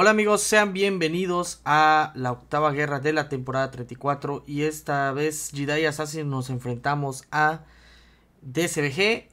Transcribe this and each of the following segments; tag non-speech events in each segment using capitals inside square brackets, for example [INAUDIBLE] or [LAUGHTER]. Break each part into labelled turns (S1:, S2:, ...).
S1: Hola amigos, sean bienvenidos a la octava guerra de la temporada 34 y esta vez Jedi Assassin nos enfrentamos a DCBG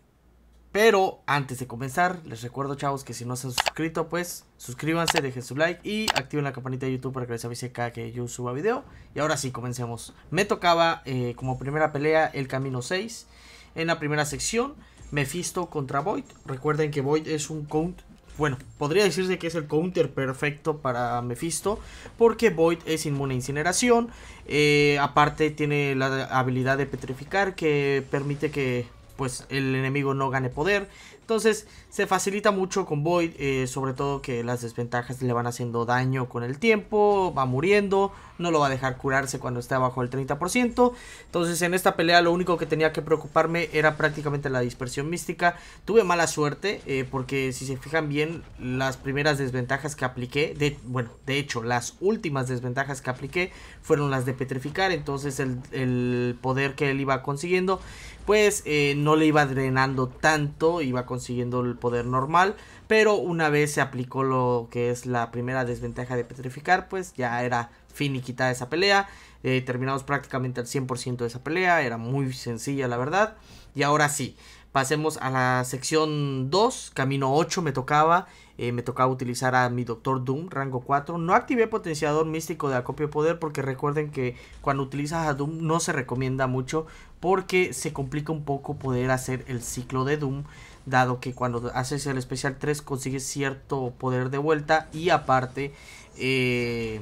S1: Pero antes de comenzar, les recuerdo chavos que si no se han suscrito, pues suscríbanse, dejen su like y activen la campanita de YouTube para que les avise cada que yo suba video. Y ahora sí, comencemos. Me tocaba eh, como primera pelea el camino 6 en la primera sección. Mephisto contra Void. Recuerden que Void es un count bueno, podría decirse que es el counter perfecto para Mephisto, porque Void es inmune a incineración, eh, aparte tiene la habilidad de petrificar que permite que pues el enemigo no gane poder, entonces se facilita mucho con Void, eh, sobre todo que las desventajas le van haciendo daño con el tiempo, va muriendo, no lo va a dejar curarse cuando está bajo el 30%. Entonces en esta pelea lo único que tenía que preocuparme era prácticamente la dispersión mística. Tuve mala suerte eh, porque si se fijan bien las primeras desventajas que apliqué, bueno, de hecho las últimas desventajas que apliqué fueron las de petrificar, entonces el, poder que él iba consiguiendo pues eh, no le iba drenando tanto, iba con consiguiendo el poder normal, pero una vez se aplicó lo que es la primera desventaja de petrificar, pues ya era finiquita esa pelea, eh, terminamos prácticamente al 100% de esa pelea, era muy sencilla la verdad, y ahora sí, Pasemos a la sección 2, camino 8 me tocaba. Eh, me tocaba utilizar a mi Doctor Doom, rango 4. No activé potenciador místico de acopio poder porque recuerden que cuando utilizas a Doom no se recomienda mucho porque se complica un poco poder hacer el ciclo de Doom. Dado que cuando haces el especial 3 consigues cierto poder de vuelta y aparte, eh,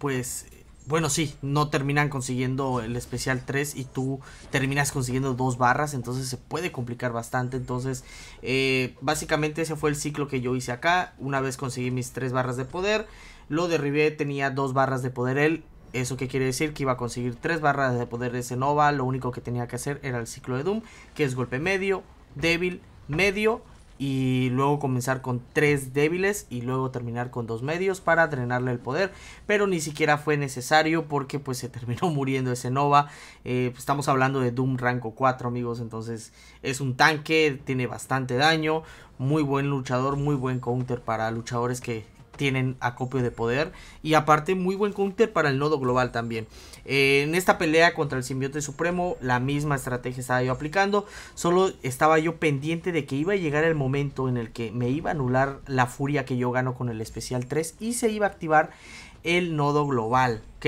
S1: pues bueno, sí, no terminan consiguiendo el especial 3 y tú terminas consiguiendo dos barras, entonces se puede complicar bastante. Entonces, eh, básicamente ese fue el ciclo que yo hice acá. Una vez conseguí mis tres barras de poder, lo derribé, tenía dos barras de poder él. Eso que quiere decir que iba a conseguir tres barras de poder de Nova. Lo único que tenía que hacer era el ciclo de Doom, que es golpe medio, débil, medio y luego comenzar con tres débiles y luego terminar con dos medios para drenarle el poder pero ni siquiera fue necesario porque pues se [LAUGHS] terminó muriendo ese Nova eh, pues, estamos hablando de Doom Rango 4 amigos entonces es un tanque tiene bastante daño muy buen luchador muy buen counter para luchadores que tienen acopio de poder y aparte muy buen counter para el nodo global también. Eh, en esta pelea contra el simbionte supremo la misma estrategia estaba yo aplicando, solo estaba yo pendiente de que iba a llegar el momento en el que me iba a anular la furia que yo gano con el especial 3 y se iba a activar el nodo global, ¿ok?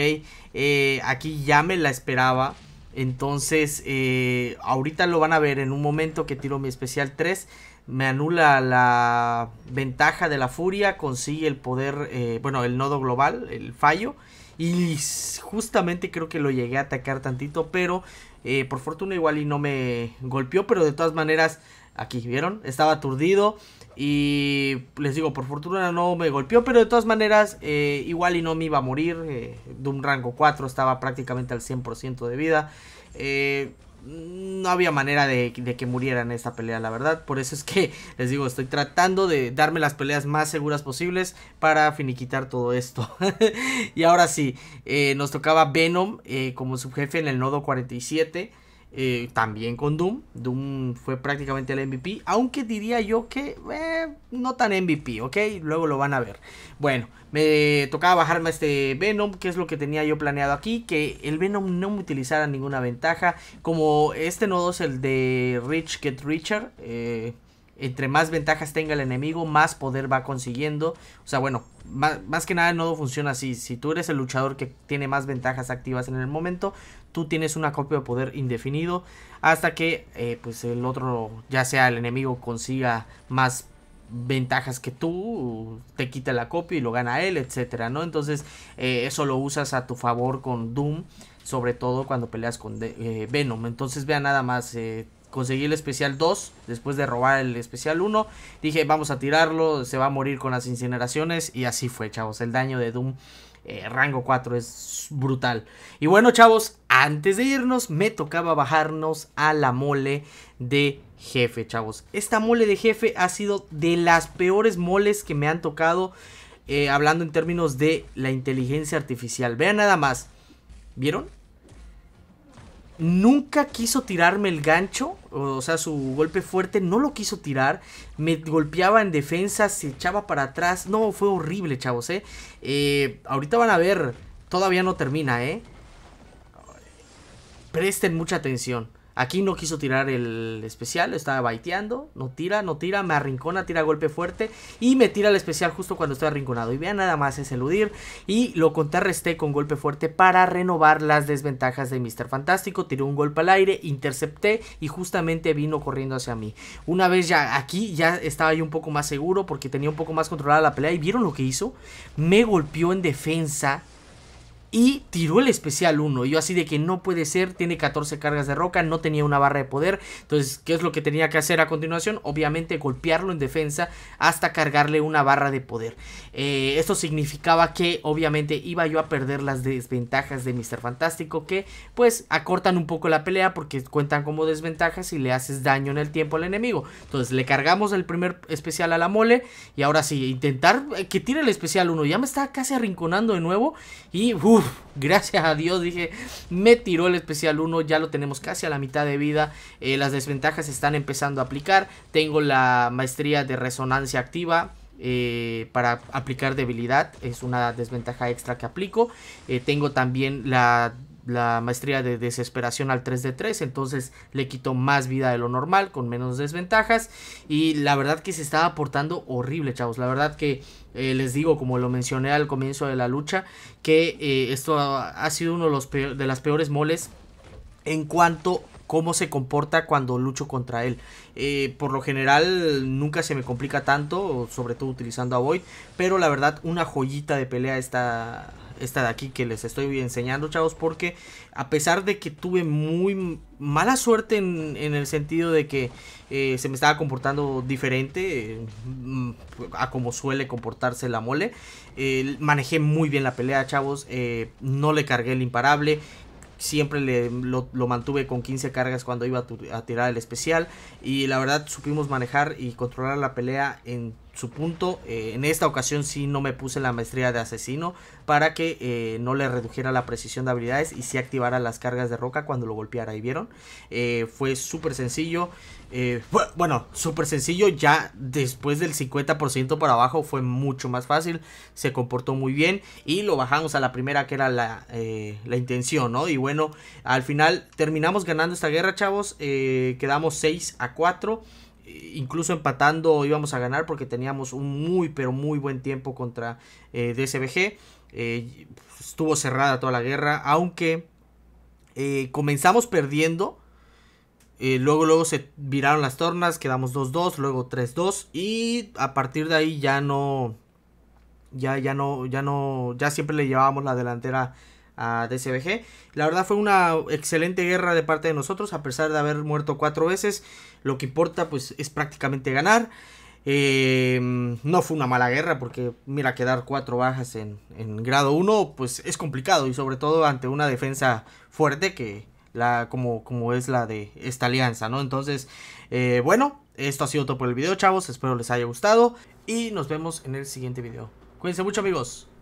S1: Eh, aquí ya me la esperaba. Entonces, eh, ahorita lo van a ver en un momento que tiro mi especial 3. Me anula la ventaja de la furia, consigue el poder, eh, bueno, el nodo global, el fallo. Y justamente creo que lo llegué a atacar tantito, pero eh, por fortuna igual y no me golpeó, pero de todas maneras Aquí, ¿vieron? Estaba aturdido. Y les digo, por fortuna no me golpeó, pero de todas maneras, eh, igual y no me iba a morir. Eh, de un rango 4 estaba prácticamente al 100% de vida. Eh, no había manera de, de, que muriera en esta pelea, la verdad. Por eso es que [LAUGHS] les digo, estoy tratando de darme las peleas más seguras posibles para finiquitar todo esto. [LAUGHS] y ahora sí, nos tocaba Venom como subjefe en el nodo 47. Eh, también con Doom. Doom fue prácticamente el MVP. Aunque diría yo que eh, no tan MVP, ¿ok? Luego lo van a ver. Bueno, me tocaba bajarme este Venom, que es lo que tenía yo planeado aquí. Que el Venom no me utilizara ninguna ventaja. Como este nodo es el de Rich Get Richer. Eh, entre más ventajas tenga el enemigo, más poder va consiguiendo. O sea, bueno, más, que nada el nodo funciona así. Si tú eres el luchador que tiene más ventajas activas en el momento, tú tienes una copia de poder indefinido hasta que eh, pues el otro, ya sea el enemigo, consiga más ventajas que tú, te quita la copia y lo gana él, etcétera, ¿no? Entonces eh, eso lo usas a tu favor con Doom, sobre todo cuando peleas con eh, Venom. Entonces vea nada más, conseguí el especial 2 después de robar el especial 1. Dije, vamos a tirarlo, se va a morir con las incineraciones y así fue, chavos. El daño de Doom eh, rango 4 es brutal. Y bueno, chavos, antes de irnos me tocaba bajarnos a la mole de jefe, chavos. Esta mole de jefe ha sido de las peores moles que me han tocado. Eh, hablando en términos de la inteligencia artificial. Vean nada más. ¿Vieron? nunca quiso tirarme el gancho, o sea, su golpe fuerte no lo quiso tirar, me golpeaba en defensa, se echaba para atrás, no, fue horrible, chavos, ¿eh? eh ahorita van a ver, todavía no termina, ¿eh? Presten mucha atención. Aquí no quiso tirar el especial, estaba baiteando, no tira, no tira, me arrincona, tira golpe fuerte y me tira el especial justo cuando estoy arrinconado. Y vean nada más es eludir y lo contrarresté con golpe fuerte para renovar las desventajas de Mr. Fantástico. Tiré un golpe al aire, intercepté y justamente vino corriendo hacia mí. Una vez ya aquí ya estaba yo un poco más seguro porque tenía un poco más controlada la pelea y vieron lo que hizo. Me golpeó en defensa y tiró el especial 1. Yo así de que no puede ser, tiene 14 cargas de roca, no tenía una barra de poder. Entonces, ¿qué es lo que tenía que hacer a continuación? Obviamente golpearlo en defensa hasta cargarle una barra de poder. Eh, esto significaba que obviamente iba yo a perder las desventajas de Mr. Fantástico que pues acortan un poco la pelea porque cuentan como desventajas y le haces daño en el tiempo al enemigo. Entonces le cargamos el primer especial a la mole y ahora sí, intentar eh, que tire el especial 1. Ya me está casi arrinconando de nuevo y gracias a Dios, dije, me tiró el especial 1, ya lo tenemos casi a la mitad de vida, eh, las desventajas están empezando a aplicar, tengo la maestría de resonancia activa. Eh, para aplicar debilidad es una desventaja extra que aplico eh, tengo también la la maestría de desesperación al 3 de 3, entonces le quitó más vida de lo normal, con menos desventajas, y la verdad que se estaba aportando horrible, chavos, la verdad que eh, les digo, como lo mencioné al comienzo de la lucha, que eh, esto ha, sido uno de, los de las peores moles en cuanto cómo se comporta cuando lucho contra él. Eh, por lo general nunca se me complica tanto, sobre todo utilizando a Void, pero la verdad una joyita de pelea esta, esta de aquí que les estoy enseñando, chavos, porque a pesar de que tuve muy mala suerte en, el sentido de que eh, se me estaba comportando diferente mm, a como suele comportarse la mole, eh, manejé muy bien la pelea, chavos, no le cargué el imparable siempre le, lo, mantuve con 15 cargas cuando iba a, a tirar el especial y la verdad supimos manejar y controlar la pelea en su punto. Eh, en esta ocasión si no me puse la maestría de asesino para que eh, no le redujera la precisión de habilidades y si activara las cargas de roca cuando lo golpeara. ¿Y vieron? Eh, fue súper sencillo. bueno, súper sencillo. Ya después del 50% para abajo fue mucho más fácil. Se comportó muy bien y lo bajamos a la primera que era la, intención, Y bueno, al final terminamos ganando esta guerra, chavos. quedamos 6 a 4 incluso empatando íbamos a ganar porque teníamos un muy pero muy buen tiempo contra eh, DSBG. Eh, estuvo cerrada toda la guerra, aunque eh, comenzamos perdiendo. luego, luego se viraron las tornas, quedamos 2-2, luego 3-2 y a partir de ahí ya no, ya, ya no, ya no, ya siempre le llevábamos la delantera a DCBG. La verdad fue una excelente guerra de parte de nosotros, a pesar de haber muerto cuatro veces. Lo que importa pues es prácticamente ganar. Em, no fue una mala guerra porque mira quedar cuatro bajas en, grado 1 pues es complicado y sobre todo ante una defensa fuerte que la como, como es la de esta alianza, ¿no? Entonces, eh, bueno, esto ha sido todo por el video chavos, espero les haya gustado y nos vemos en el siguiente video. Cuídense mucho amigos.